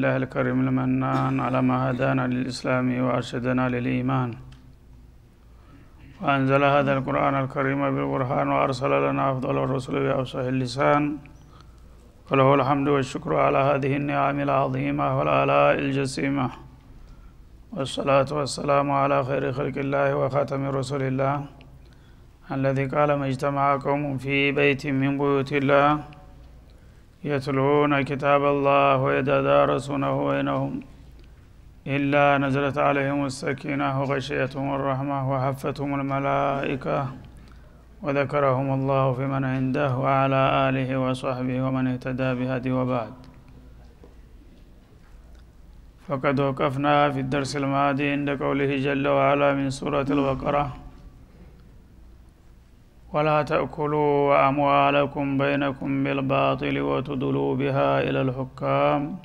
لله الكريم المنان على ما هدانا للإسلام وأرشدنا للإيمان وأنزل هذا القرآن الكريم بالبرهان وأرسل لنا أفضل الرسل بأفصح اللسان فله الحمد والشكر على هذه النعم العظيمة والآلاء الجسيمة والصلاة والسلام على خير خلق الله وخاتم رسول الله الذي قال ما اجتمع قوم في بيت من بيوت الله يتلون كتاب الله ويتدارسونه بينهم إلا نزلت عليهم السكينة وغشيتهم الرحمة وحفتهم الملائكة وذكرهم الله فيمن عنده وعلى آله وصحبه ومن اهتدى بهدي وبعد فقد وقفنا في الدرس الماضي عند قوله جل وعلا من سورة البقرة ولا تأكلوا أموالكم بينكم بالباطل وتدلوا بها إلى الحكام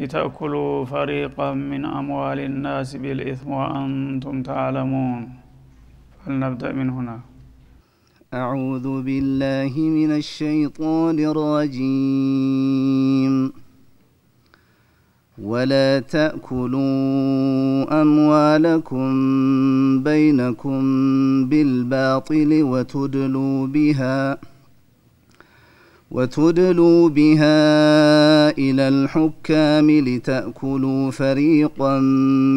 لتأكلوا فريقا من أموال الناس بالإثم وأنتم تعلمون فلنبدأ من هنا أعوذ بالله من الشيطان الرجيم ولا تاكلوا اموالكم بينكم بالباطل وتدلوا بها وتدلوا بها الى الحكام لتاكلوا فريقا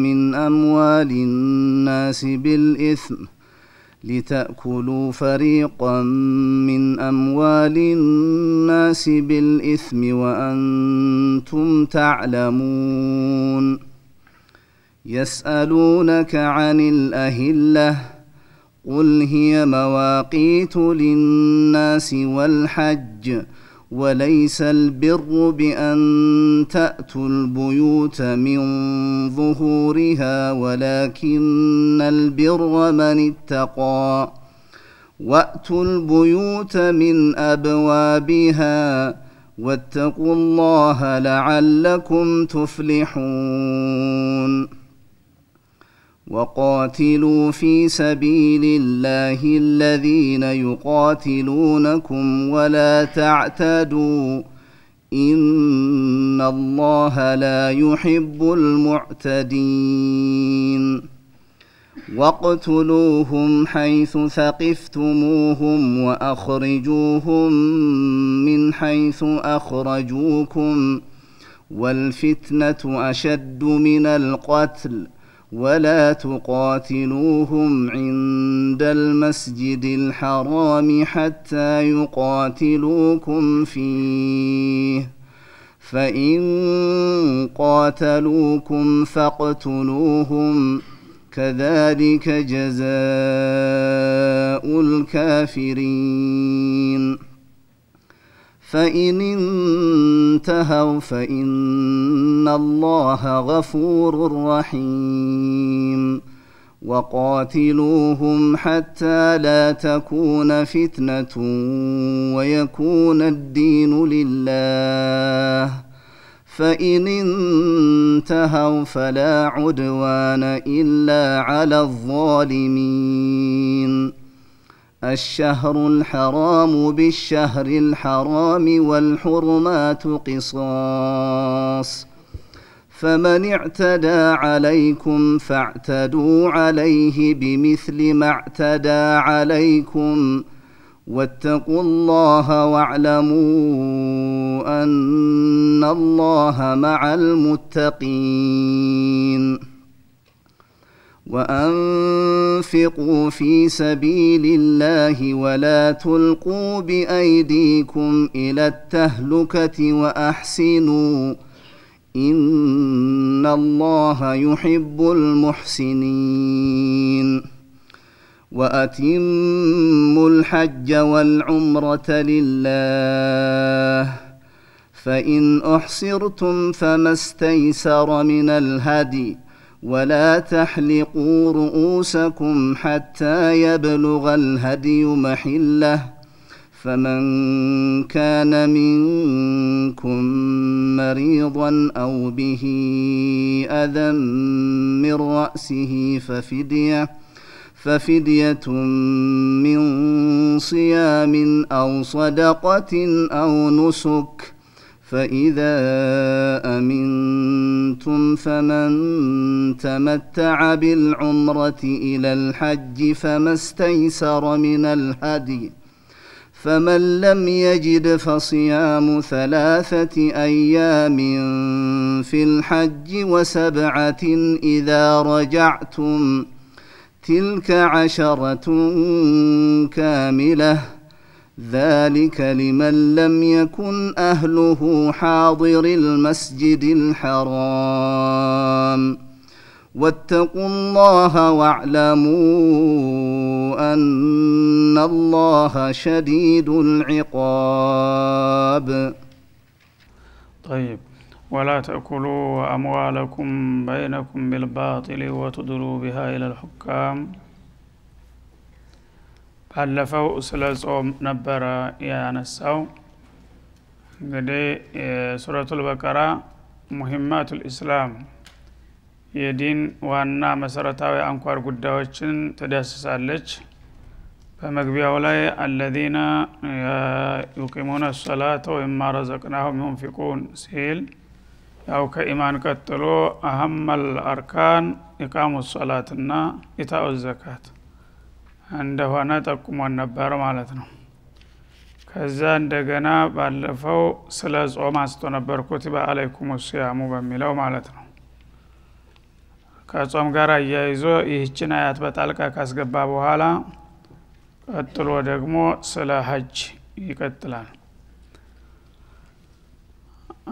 من اموال الناس بالاثم لتاكلوا فريقا من اموال الناس بالاثم وانتم تعلمون يسالونك عن الاهله قل هي مواقيت للناس والحج وليس البر بان تاتوا البيوت من ظهورها ولكن البر من اتقى واتوا البيوت من ابوابها واتقوا الله لعلكم تفلحون وقاتلوا في سبيل الله الذين يقاتلونكم ولا تعتدوا ان الله لا يحب المعتدين واقتلوهم حيث ثقفتموهم واخرجوهم من حيث اخرجوكم والفتنه اشد من القتل ولا تقاتلوهم عند المسجد الحرام حتى يقاتلوكم فيه فان قاتلوكم فاقتلوهم كذلك جزاء الكافرين فان انتهوا فان الله غفور رحيم وقاتلوهم حتى لا تكون فتنه ويكون الدين لله فان انتهوا فلا عدوان الا على الظالمين الشهر الحرام بالشهر الحرام والحرمات قصاص فمن اعتدى عليكم فاعتدوا عليه بمثل ما اعتدى عليكم واتقوا الله واعلموا ان الله مع المتقين وانفقوا في سبيل الله ولا تلقوا بايديكم الى التهلكه واحسنوا ان الله يحب المحسنين واتموا الحج والعمره لله فان احصرتم فما استيسر من الهدي ولا تحلقوا رؤوسكم حتى يبلغ الهدي محله فمن كان منكم مريضا او به اذى من راسه ففديه ففدية من صيام أو صدقة أو نسك ۖ فإذا أمنتم فمن تمتع بالعمرة إلى الحج فما استيسر من الهدي فمن لم يجد فصيام ثلاثة أيام في الحج وسبعة إذا رجعتم تلك عشرة كاملة ذلك لمن لم يكن اهله حاضر المسجد الحرام واتقوا الله واعلموا ان الله شديد العقاب طيب ولا تاكلوا اموالكم بينكم بالباطل وتدلوا بها الى الحكام ባለፈው ስለ ጾም ነበረ ያነሳው። እንግዲህ የሱረቱ ልበቀራ ሙሂማቱል ልእስላም የዲን ዋና መሰረታዊ አንኳር ጉዳዮችን ትዳስሳለች። በመግቢያው ላይ አለዚነ ዩቂሙነ ሰላተ ወይማ ረዘቅናሁም ዩንፊቁን ሲል ያው ከኢማን ቀጥሎ አሀመል አርካን ኢቃሙ ሰላትና ኢታኡ ዘካት እንደሆነ ጠቁሞን ነበር ማለት ነው ከዛ እንደገና ባለፈው ስለ ጾም አስቶ ነበር ኩቲበ አለይኩም ሲያሙ በሚለው ማለት ነው ከጾም ጋር አያይዞ ይህችን አያት በጣልቃ ካስገባ በኋላ ቀጥሎ ደግሞ ስለ ሀጅ ይቀጥላል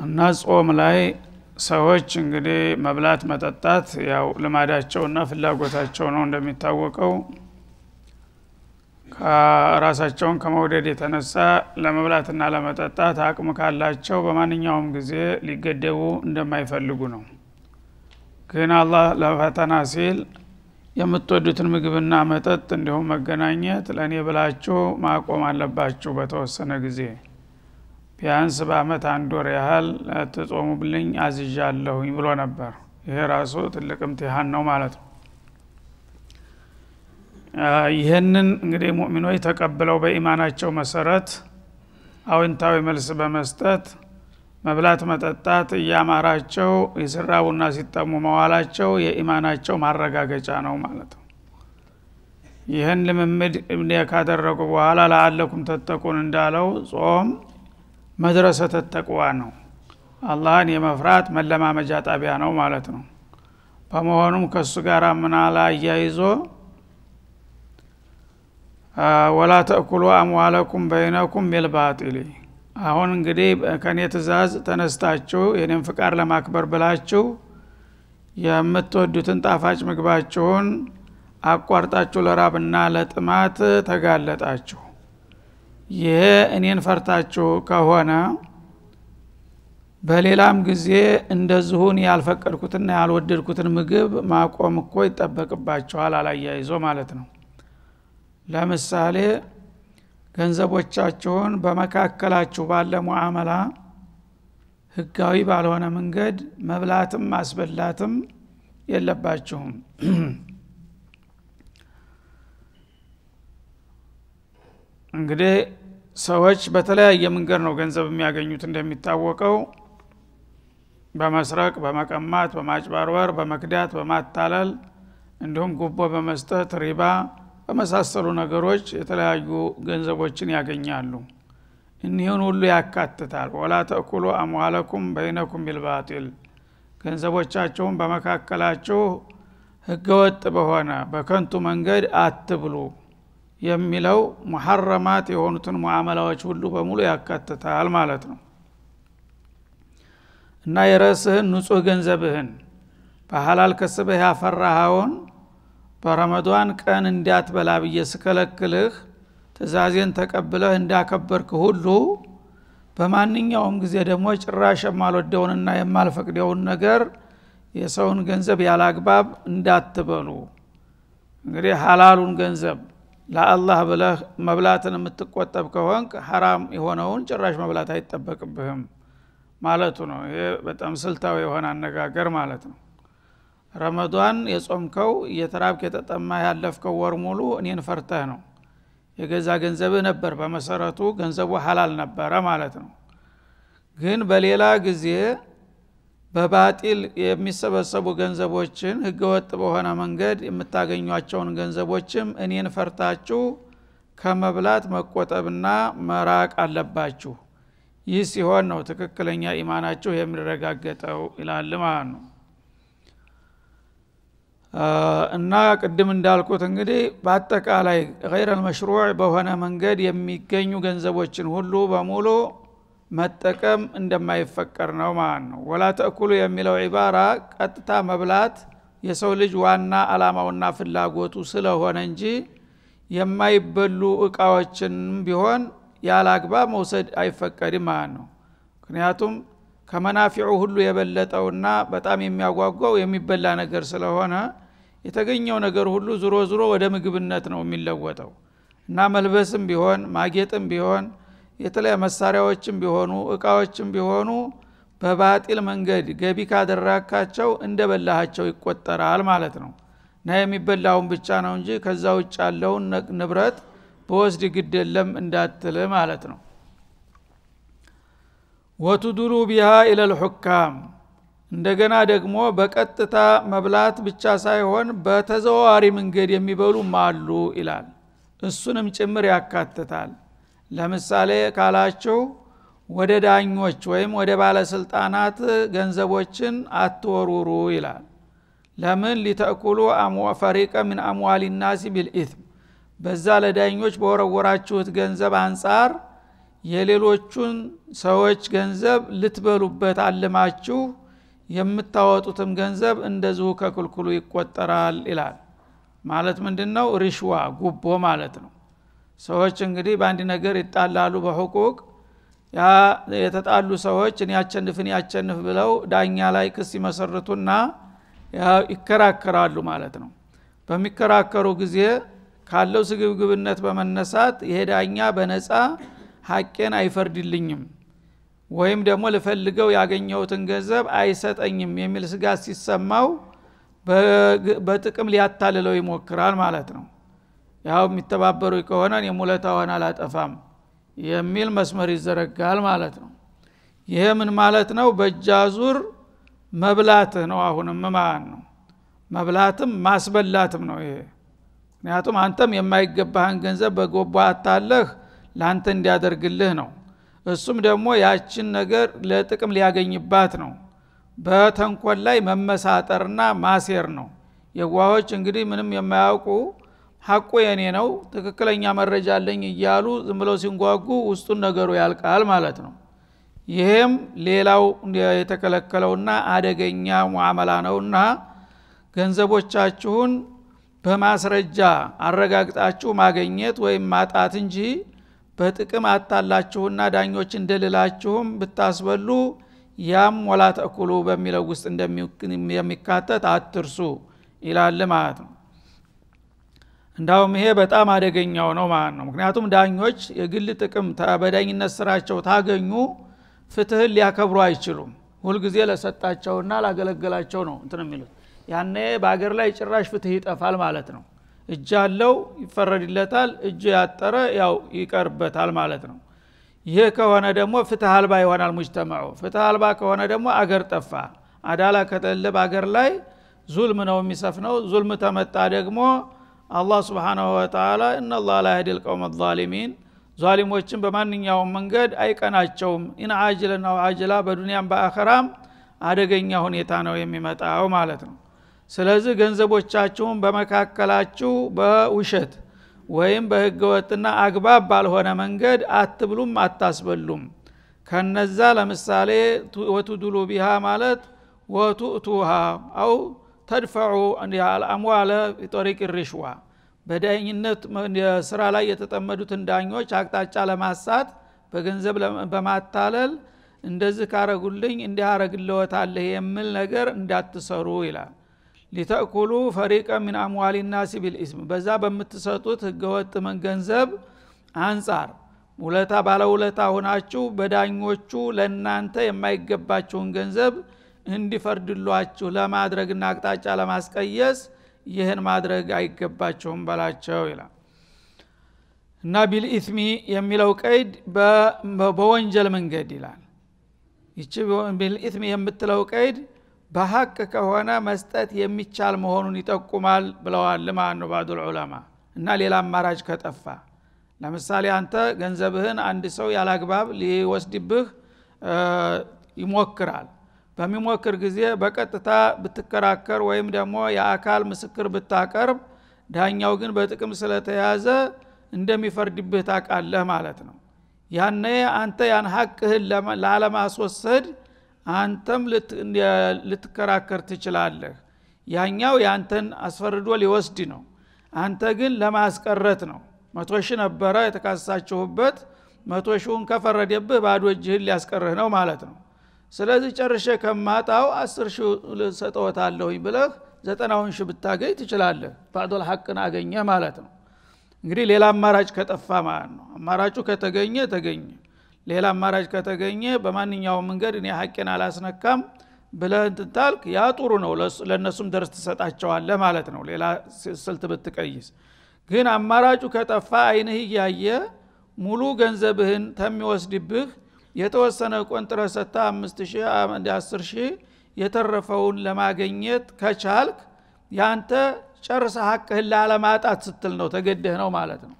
እና ጾም ላይ ሰዎች እንግዲህ መብላት መጠጣት ያው ልማዳቸውና ፍላጎታቸው ነው እንደሚታወቀው ከራሳቸውን ከመውደድ የተነሳ ለመብላትና ለመጠጣት አቅም ካላቸው በማንኛውም ጊዜ ሊገደቡ እንደማይፈልጉ ነው። ግን አላህ ለፈተና ሲል የምትወዱትን ምግብና መጠጥ እንዲሁም መገናኘት ለእኔ ብላችሁ ማቆም አለባችሁ በተወሰነ ጊዜ ቢያንስ በአመት አንድ ወር ያህል ትጾሙብልኝ አዝዣለሁኝ ብሎ ነበር። ይሄ ራሱ ትልቅ እምትሃን ነው ማለት ነው። ይህንን እንግዲህ ሙእሚኖች ተቀብለው በኢማናቸው መሰረት አዎንታዊ መልስ በመስጠት መብላት መጠጣት እያማራቸው የስራቡና ሲጠሙ መዋላቸው የኢማናቸው ማረጋገጫ ነው ማለት ነው ይህን ልምምድ ካደረጉ በኋላ ለአለኩም ተጠቁን እንዳለው ጾም መድረሰ ተጠቅዋ ነው አላህን የመፍራት መለማመጃ ጣቢያ ነው ማለት ነው በመሆኑም ከእሱ ጋር ምናላ አያይዞ ወላ ተእኩሉ አምዋለኩም በይነኩም ቢልባጢል አሁን እንግዲህ ከእኔ ትእዛዝ ተነስታችሁ የኔን ፍቃድ ለማክበር ብላችሁ የምትወዱትን ጣፋጭ ምግባችሁን አቋርጣችሁ ለራብና ለጥማት ተጋለጣችሁ ይሄ እኔን ፈርታችሁ ከሆነ በሌላም ጊዜ እንደዚሁን ያልፈቀድኩትና ያልወደድኩትን ምግብ ማቆም እኮ ይጠበቅባችኋል አላያይዞ ማለት ነው ለምሳሌ ገንዘቦቻችሁን በመካከላችሁ ባለ ሙዓመላ ህጋዊ ባልሆነ መንገድ መብላትም ማስበላትም የለባችሁም እንግዲህ ሰዎች በተለያየ መንገድ ነው ገንዘብ የሚያገኙት እንደሚታወቀው በመስረቅ በመቀማት በማጭበርበር በመክዳት በማታለል እንዲሁም ጉቦ በመስጠት ሪባ በመሳሰሉ ነገሮች የተለያዩ ገንዘቦችን ያገኛሉ እኒህን ሁሉ ያካትታል ወላ ተእኩሉ አምዋለኩም በይነኩም ቢልባጢል ገንዘቦቻቸውን በመካከላችሁ ህገወጥ በሆነ በከንቱ መንገድ አትብሉ የሚለው ሙሐረማት የሆኑትን ሙዓመላዎች ሁሉ በሙሉ ያካትታል ማለት ነው እና የረስህን ንጹህ ገንዘብህን በሀላል ከስበህ ያፈራኸውን በረመዷን ቀን እንዳትበላ ብዬ ስከለክልህ ትእዛዜን ተቀብለህ እንዳከበርክ ሁሉ በማንኛውም ጊዜ ደግሞ ጭራሽ የማልወደውንና የማልፈቅደውን ነገር የሰውን ገንዘብ ያላግባብ እንዳትበሉ እንግዲህ ሀላሉን ገንዘብ ለአላህ ብለህ መብላትን የምትቆጠብ ከሆንክ ሀራም የሆነውን ጭራሽ መብላት አይጠበቅብህም ማለቱ ነው። ይህ በጣም ስልታዊ የሆነ አነጋገር ማለት ነው። ረመዷን የጾምከው የተራብክ የተጠማ ያለፍከው ወር ሙሉ እኔን ፈርተህ ነው የገዛ ገንዘብህ ነበር በመሰረቱ ገንዘቡ ሀላል ነበረ ማለት ነው ግን በሌላ ጊዜ በባጢል የሚሰበሰቡ ገንዘቦችን ህገወጥ በሆነ መንገድ የምታገኟቸውን ገንዘቦችም እኔን ፈርታችሁ ከመብላት መቆጠብና መራቅ አለባችሁ ይህ ሲሆን ነው ትክክለኛ ኢማናችሁ የሚረጋገጠው ይላል ማለት ነው እና ቅድም እንዳልኩት እንግዲህ በአጠቃላይ ገይረ መሽሩዕ በሆነ መንገድ የሚገኙ ገንዘቦችን ሁሉ በሙሉ መጠቀም እንደማይፈቀር ነው ማለት ነው። ወላ ተእኩሉ የሚለው ዒባራ ቀጥታ መብላት የሰው ልጅ ዋና አላማውና ፍላጎቱ ስለሆነ እንጂ የማይበሉ እቃዎችንም ቢሆን ያለ አግባብ መውሰድ አይፈቀድም ማለት ነው። ምክንያቱም ከመናፊዑ ሁሉ የበለጠውና በጣም የሚያጓጓው የሚበላ ነገር ስለሆነ የተገኘው ነገር ሁሉ ዝሮ ዝሮ ወደ ምግብነት ነው የሚለወጠው እና መልበስም ቢሆን ማጌጥም ቢሆን የተለያዩ መሳሪያዎችም ቢሆኑ እቃዎችም ቢሆኑ በባጢል መንገድ ገቢ ካደራካቸው እንደ በላሃቸው ይቆጠራል ማለት ነው እና የሚበላውን ብቻ ነው እንጂ ከዛ ውጭ ያለውን ንብረት በወስድ ግድ የለም እንዳትል ማለት ነው ወቱዱሉ ቢሃ ኢለልሑካም እንደገና ደግሞ በቀጥታ መብላት ብቻ ሳይሆን በተዘዋዋሪ መንገድ የሚበሉ አሉ ይላል። እሱንም ጭምር ያካትታል። ለምሳሌ ካላችሁ ወደ ዳኞች ወይም ወደ ባለስልጣናት ገንዘቦችን አትወሩሩ ይላል። ለምን ሊተእኩሉ ፈሪቀ ምን አምዋል ናሲ ቢልኢትም በዛ ለዳኞች በወረወራችሁት ገንዘብ አንጻር የሌሎቹን ሰዎች ገንዘብ ልትበሉበት አልማችሁ የምታወጡትም ገንዘብ እንደዚሁ ከክልክሉ ይቆጠራል ይላል ማለት ምንድን ነው ሪሽዋ ጉቦ ማለት ነው ሰዎች እንግዲህ በአንድ ነገር ይጣላሉ በሕቁቅ ያ የተጣሉ ሰዎች እኔ አቸንፍ እኔ ብለው ዳኛ ላይ ክስ ይመሰርቱና ይከራከራሉ ማለት ነው በሚከራከሩ ጊዜ ካለው ስግብግብነት በመነሳት ይሄ ዳኛ በነፃ ሀቄን አይፈርድልኝም ወይም ደግሞ ልፈልገው ያገኘሁትን ገንዘብ አይሰጠኝም የሚል ስጋት ሲሰማው በጥቅም ሊያታልለው ይሞክራል ማለት ነው ያው የሚተባበሩ ከሆነ የሙለታውን አላጠፋም የሚል መስመር ይዘረጋል ማለት ነው ይሄ ምን ማለት ነው በእጃዙር መብላትህ ነው አሁንም ማለት ነው መብላትም ማስበላትም ነው ይሄ ምክንያቱም አንተም የማይገባህን ገንዘብ በጎባ አታለህ ለአንተ እንዲያደርግልህ ነው እሱም ደግሞ ያችን ነገር ለጥቅም ሊያገኝባት ነው በተንኮል ላይ መመሳጠርና ማሴር ነው የዋሆች እንግዲህ ምንም የማያውቁ ሀቁ የኔ ነው ትክክለኛ መረጃ አለኝ እያሉ ዝም ብለው ሲንጓጉ ውስጡን ነገሩ ያልቃል ማለት ነው ይህም ሌላው የተከለከለውና አደገኛ ሙዓመላ ነውና ገንዘቦቻችሁን በማስረጃ አረጋግጣችሁ ማገኘት ወይም ማጣት እንጂ በጥቅም አታላችሁና ዳኞች እንደልላችሁም ብታስበሉ ያም ወላ ተእኩሉ በሚለው ውስጥ እንደሚካተት አትርሱ ይላል ማለት ነው። እንዳውም ይሄ በጣም አደገኛው ነው ማለት ነው። ምክንያቱም ዳኞች የግል ጥቅም በዳኝነት ስራቸው ታገኙ ፍትህን ሊያከብሩ አይችሉም። ሁልጊዜ ለሰጣቸውና ላገለገላቸው ነው እንትን የሚሉት። ያኔ በአገር ላይ ጭራሽ ፍትህ ይጠፋል ማለት ነው። እጅ አለው ይፈረድለታል እጅ ያጠረ ያው ይቀርበታል ማለት ነው ይሄ ከሆነ ደግሞ ፍትህ አልባ ይሆናል ሙጅተማዑ ፍትህ አልባ ከሆነ ደግሞ አገር ጠፋ አዳላ ከሌለ በአገር ላይ ዙልም ነው የሚሰፍነው ዙልም ተመጣ ደግሞ አላህ ስብሓናሁ ወተላ እናላ ላ ያህዲ ልቀውም ዛሊሚን ዛሊሞችን በማንኛውም መንገድ አይቀናቸውም ኢን አጅልና አጅላ በዱንያም በአኸራም አደገኛ ሁኔታ ነው የሚመጣው ማለት ነው ስለዚህ ገንዘቦቻችሁን በመካከላችሁ በውሸት ወይም በህገወጥና አግባብ ባልሆነ መንገድ አትብሉም አታስበሉም ከነዛ ለምሳሌ ወቱዱሉ ቢሃ ማለት ወቱእቱሃ አው ተድፈዑ አልአምዋለ ጦሪቅ ሪሽዋ በዳኝነት ስራ ላይ የተጠመዱትን ዳኞች አቅጣጫ ለማሳት በገንዘብ በማታለል እንደዚህ ካረጉልኝ እንዲህ አረግለወታለህ የሚል ነገር እንዳትሰሩ ይላል ሊተእኩሉ ፈሪቀ ሚን አምዋሊ ናሲ ቢልኢስም በዛ በምትሰጡት ህገወጥ ገንዘብ አንጻር ውለታ ባለውለታ ሆናችሁ በዳኞቹ ለእናንተ የማይገባቸውን ገንዘብ እንዲፈርድሏችሁ ለማድረግና አቅጣጫ ለማስቀየስ ይህን ማድረግ አይገባቸውም በላቸው ይላል እና ቢልኢትሚ የሚለው ቀይድ በወንጀል መንገድ ይላል ይቺ ቢልኢትሚ የምትለው ቀይድ በሀቅ ከሆነ መስጠት የሚቻል መሆኑን ይጠቁማል ብለዋል ማለት ነው ባዱል እና ሌላ አማራጭ ከጠፋ ለምሳሌ አንተ ገንዘብህን አንድ ሰው ያላግባብ ሊወስድብህ ይሞክራል በሚሞክር ጊዜ በቀጥታ ብትከራከር ወይም ደግሞ የአካል ምስክር ብታቀርብ ዳኛው ግን በጥቅም ስለተያዘ እንደሚፈርድብህ ታውቃለህ ማለት ነው ያነ አንተ ያን ሀቅህን ላለማስወሰድ አንተም ልትከራከር ትችላለህ ያኛው ያንተን አስፈርዶ ሊወስድ ነው አንተ ግን ለማስቀረት ነው መቶ ሺ ነበረ የተካሳችሁበት መቶ ሺውን ከፈረደብህ ባዶ እጅህን ሊያስቀርህ ነው ማለት ነው ስለዚህ ጨርሸ ከማጣው አስር ሺ ሰጠወታለሁኝ ብለህ ዘጠናውን ሺ ብታገኝ ትችላለህ ባዶል ሐቅን አገኘ ማለት ነው እንግዲህ ሌላ አማራጭ ከጠፋ ማለት ነው አማራጩ ከተገኘ ተገኘ ሌላ አማራጭ ከተገኘ በማንኛውም መንገድ እኔ ሀቄን አላስነካም ብለህ እንትን ያ ጥሩ ነው ለእነሱም ደርስ ትሰጣቸዋለ ማለት ነው ሌላ ስልት ብትቀይስ ግን አማራጩ ከጠፋ አይንህ እያየ ሙሉ ገንዘብህን ተሚወስድብህ የተወሰነ ቆንጥረ ሰታ አምስት ሺ አስር ሺህ የተረፈውን ለማገኘት ከቻልክ ያንተ ጨርሰ ሀቅህን ላለማጣት ስትል ነው ተገደህ ነው ማለት ነው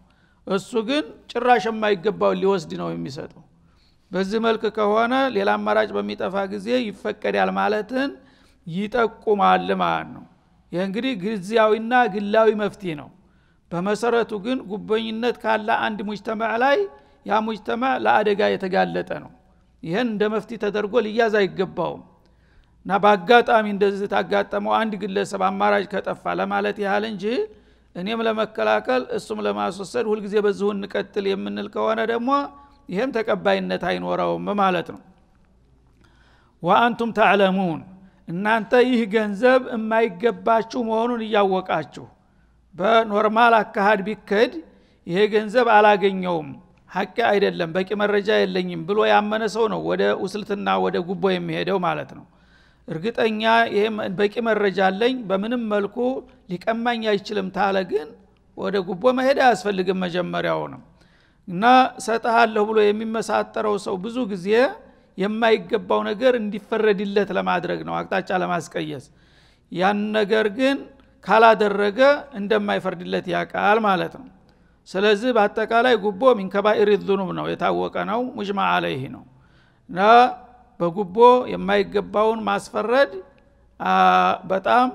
እሱ ግን ጭራሽ የማይገባውን ሊወስድ ነው የሚሰጠው በዚህ መልክ ከሆነ ሌላ አማራጭ በሚጠፋ ጊዜ ይፈቀዳል ማለትን ይጠቁማል ማለት ነው። ይህ እንግዲህ ጊዜያዊና ግላዊ መፍትሄ ነው። በመሰረቱ ግን ጉበኝነት ካለ አንድ ሙጅተማዕ ላይ ያ ሙጅተማዕ ለአደጋ የተጋለጠ ነው። ይህን እንደ መፍትሄ ተደርጎ ልያዝ አይገባውም እና በአጋጣሚ እንደዚህ ታጋጠመው አንድ ግለሰብ አማራጭ ከጠፋ ለማለት ያህል እንጂ እኔም ለመከላከል እሱም ለማስወሰድ ሁልጊዜ በዚሁ እንቀጥል የምንል ከሆነ ደግሞ ይህም ተቀባይነት አይኖረውም ማለት ነው ወአንቱም ተዕለሙን እናንተ ይህ ገንዘብ የማይገባችሁ መሆኑን እያወቃችሁ በኖርማል አካሃድ ቢከድ ይሄ ገንዘብ አላገኘውም ሀቅ አይደለም በቂ መረጃ የለኝም ብሎ ያመነ ሰው ነው ወደ ውስልትና ወደ ጉቦ የሚሄደው ማለት ነው እርግጠኛ ይሄ በቂ መረጃ አለኝ በምንም መልኩ ሊቀማኝ አይችልም ታለ ግን ወደ ጉቦ መሄድ አያስፈልግም መጀመሪያው ነው እና ሰጠሃለሁ ብሎ የሚመሳጠረው ሰው ብዙ ጊዜ የማይገባው ነገር እንዲፈረድለት ለማድረግ ነው አቅጣጫ ለማስቀየስ ያን ነገር ግን ካላደረገ እንደማይፈርድለት ያቃል ማለት ነው ስለዚህ በአጠቃላይ ጉቦ ሚንከባኢር ዙኑብ ነው የታወቀ ነው ሙጅማ አለይህ ነው እና በጉቦ የማይገባውን ማስፈረድ በጣም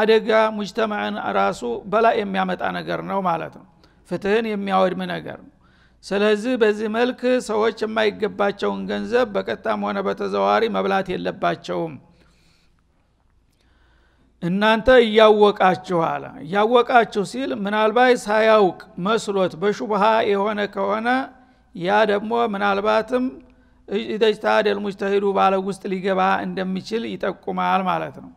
አደጋ ሙጅተማዕን ራሱ በላይ የሚያመጣ ነገር ነው ማለት ነው ፍትህን የሚያወድም ነገር ነው ስለዚህ በዚህ መልክ ሰዎች የማይገባቸውን ገንዘብ በቀጣም ሆነ በተዘዋዋሪ መብላት የለባቸውም እናንተ እያወቃችሁ አለ እያወቃችሁ ሲል ምናልባት ሳያውቅ መስሎት በሹብሃ የሆነ ከሆነ ያ ደግሞ ምናልባትም ኢጅቲሃድ ሙጅተሂዱ ባለ ውስጥ ሊገባ እንደሚችል ይጠቁማል ማለት ነው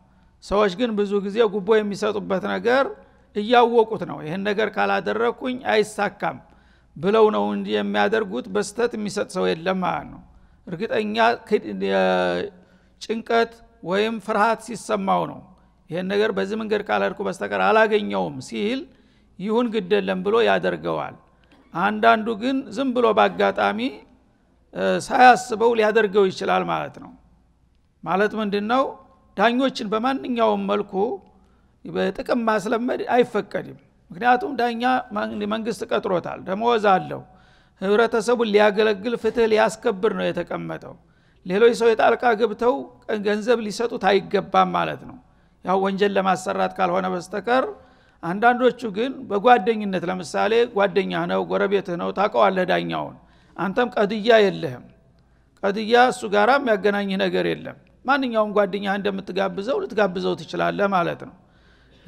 ሰዎች ግን ብዙ ጊዜ ጉቦ የሚሰጡበት ነገር እያወቁት ነው ይህን ነገር ካላደረግኩኝ አይሳካም ብለው ነው እንዲ የሚያደርጉት በስተት የሚሰጥ ሰው የለም ማለት ነው እርግጠኛ ጭንቀት ወይም ፍርሃት ሲሰማው ነው ይህን ነገር በዚህ መንገድ ካልሄድኩ በስተቀር አላገኘውም ሲል ይሁን ግደለም ብሎ ያደርገዋል አንዳንዱ ግን ዝም ብሎ በአጋጣሚ ሳያስበው ሊያደርገው ይችላል ማለት ነው ማለት ምንድን ነው ዳኞችን በማንኛውም መልኩ በጥቅም ማስለመድ አይፈቀድም ምክንያቱም ዳኛ መንግስት ቀጥሮታል ደመወዝ አለው ህብረተሰቡን ሊያገለግል ፍትህ ሊያስከብር ነው የተቀመጠው ሌሎች ሰው የጣልቃ ገብተው ገንዘብ ሊሰጡት አይገባም ማለት ነው ያው ወንጀል ለማሰራት ካልሆነ በስተቀር አንዳንዶቹ ግን በጓደኝነት ለምሳሌ ጓደኛ ነው ጎረቤትህ ነው ታቀዋለህ ዳኛውን አንተም ቀድያ የለህም ቀድያ እሱ ጋራ የሚያገናኝህ ነገር የለም ማንኛውም ጓደኛ እንደምትጋብዘው ልትጋብዘው ትችላለህ ማለት ነው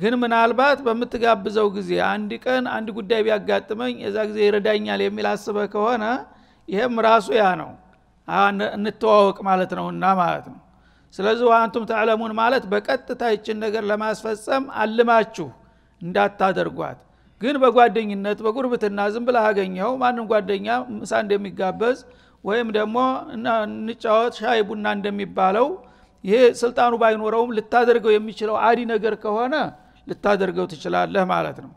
ግን ምናልባት በምትጋብዘው ጊዜ አንድ ቀን አንድ ጉዳይ ቢያጋጥመኝ የዛ ጊዜ ይረዳኛል የሚል አስበ ከሆነ ይሄም ራሱ ያ ነው እንተዋወቅ ማለት ነውና ማለት ነው ስለዚህ አንቱም ተዕለሙን ማለት በቀጥታ ይችን ነገር ለማስፈጸም አልማችሁ እንዳታደርጓት ግን በጓደኝነት በጉርብትና ዝም ብላ አገኘው ማንም ጓደኛ ምሳ እንደሚጋበዝ ወይም ደግሞ እንጫወት ሻይ ቡና እንደሚባለው ይሄ ስልጣኑ ባይኖረውም ልታደርገው የሚችለው አዲ ነገር ከሆነ ልታደርገው ትችላለህ ማለት ነው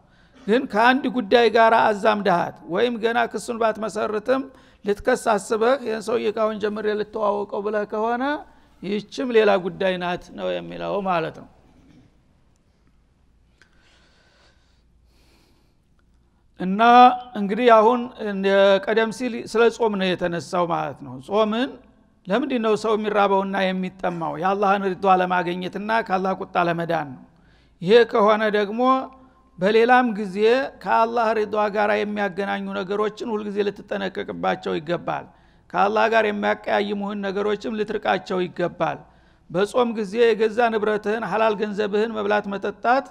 ግን ከአንድ ጉዳይ ጋር አዛምድሃት ወይም ገና ክሱን ባትመሰርትም ልትከስ አስበህ ይህን ሰው ካሁን ጀምሬ ልተዋወቀው ብለህ ከሆነ ይህችም ሌላ ጉዳይ ናት ነው የሚለው ማለት ነው እና እንግዲህ አሁን ቀደም ሲል ስለ ጾም ነው የተነሳው ማለት ነው ጾምን ለምንድ ነው ሰው የሚራበውና የሚጠማው የአላህን ሪዷ ለማገኘትና ከአላህ ቁጣ ለመዳን ነው ይህ ከሆነ ደግሞ በሌላም ጊዜ ከአላህ ሪዷ ጋር የሚያገናኙ ነገሮችን ሁልጊዜ ልትጠነቀቅባቸው ይገባል ከአላህ ጋር የሚያቀያይሙህን ነገሮችም ልትርቃቸው ይገባል በጾም ጊዜ የገዛ ንብረትህን ሀላል ገንዘብህን መብላት መጠጣት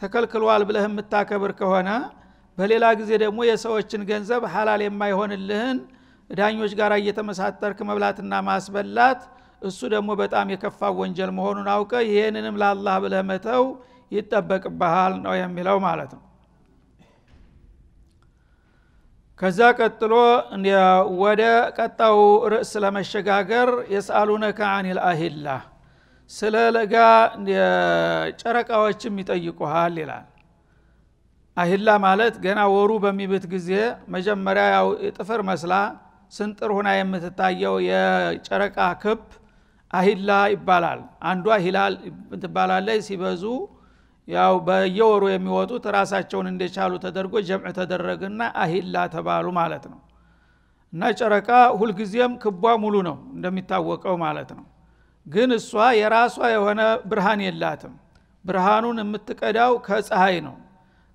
ተከልክሏል ብለህ የምታከብር ከሆነ በሌላ ጊዜ ደግሞ የሰዎችን ገንዘብ ሀላል የማይሆንልህን ዳኞች ጋር እየተመሳተርክ መብላትና ማስበላት እሱ ደግሞ በጣም የከፋ ወንጀል መሆኑን አውቀ ይህንንም ለአላህ ብለህ መተው ይጠበቅብሃል ነው የሚለው ማለት ነው ከዛ ቀጥሎ ወደ ቀጣው ርዕስ ለመሸጋገር የስአሉነከ አኒል አሂላ ስለ ለጋ ጨረቃዎችም ይጠይቁሃል ይላል አሂላ ማለት ገና ወሩ በሚብት ጊዜ መጀመሪያ ያው ጥፍር መስላ ስንጥር ሁና የምትታየው የጨረቃ ክብ አሂላ ይባላል አንዷ ሂላል ትባላለች ሲበዙ ያው በየወሩ የሚወጡት ራሳቸውን እንደቻሉ ተደርጎ ጀምዕ ተደረገና አሂላ ተባሉ ማለት ነው እና ጨረቃ ሁልጊዜም ክቧ ሙሉ ነው እንደሚታወቀው ማለት ነው ግን እሷ የራሷ የሆነ ብርሃን የላትም ብርሃኑን የምትቀዳው ከፀሐይ ነው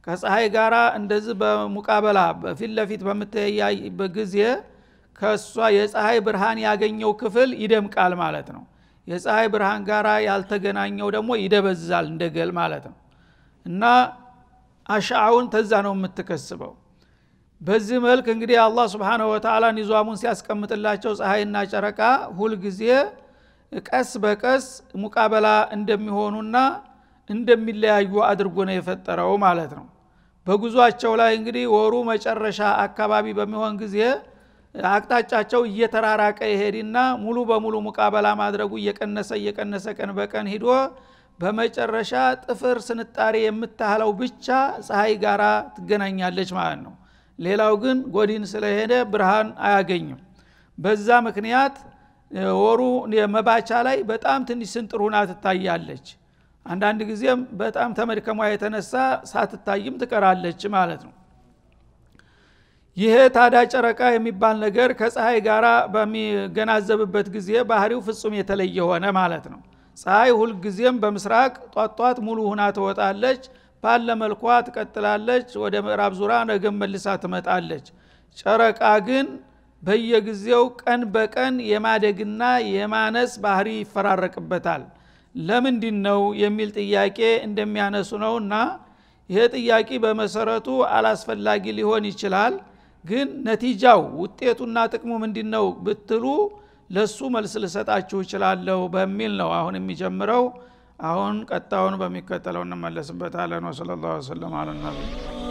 ከፀሐይ ጋር እንደዚህ በሙቃበላ በፊት ለፊት በምትያይበት ጊዜ ከእሷ የፀሐይ ብርሃን ያገኘው ክፍል ይደምቃል ማለት ነው የፀሐይ ብርሃን ጋራ ያልተገናኘው ደግሞ ይደበዛል እንደገል ማለት ነው እና አሻውን ተዛ ነው የምትከስበው በዚህ መልክ እንግዲህ አላ ስብን ወተላ ኒዟሙን ሲያስቀምጥላቸው ፀሐይና ጨረቃ ሁልጊዜ ቀስ በቀስ ሙቃበላ እንደሚሆኑና እንደሚለያዩ አድርጎ ነው የፈጠረው ማለት ነው በጉዟቸው ላይ እንግዲህ ወሩ መጨረሻ አካባቢ በሚሆን ጊዜ አቅጣጫቸው እየተራራቀ ይሄድና ሙሉ በሙሉ ሙቃበላ ማድረጉ እየቀነሰ እየቀነሰ ቀን በቀን ሂዶ በመጨረሻ ጥፍር ስንጣሪ የምታህለው ብቻ ፀሐይ ጋር ትገናኛለች ማለት ነው። ሌላው ግን ጎዲን ስለሄደ ብርሃን አያገኝም። በዛ ምክንያት ወሩ መባቻ ላይ በጣም ትንሽ ስንጥር ሁና ትታያለች። አንዳንድ ጊዜም በጣም ተመድከሟ የተነሳ ሳትታይም ትቀራለች ማለት ነው። ይሄ ታዳ ጨረቃ የሚባል ነገር ከፀሐይ ጋር በሚገናዘብበት ጊዜ ባህሪው ፍጹም የተለየ ሆነ ማለት ነው። ፀሐይ ሁልጊዜም በምስራቅ ጧጧት ሙሉ ሁና ትወጣለች ባለ መልኳ ትቀጥላለች ወደ ምዕራብ ዙራ ነገም መልሳ ትመጣለች ጨረቃ ግን በየጊዜው ቀን በቀን የማደግና የማነስ ባህሪ ይፈራረቅበታል ለምንድ ነው የሚል ጥያቄ እንደሚያነሱ እና ይሄ ጥያቄ በመሰረቱ አላስፈላጊ ሊሆን ይችላል ግን ነቲጃው ውጤቱና ጥቅሙ ምንድ ነው ብትሉ ለሱ መልስ ልሰጣችሁ እችላለሁ በሚል ነው አሁን የሚጀምረው አሁን ቀጣውን በሚከተለው እንመለስበታለን ወሰለ ላሁ ሰለም አለነቢ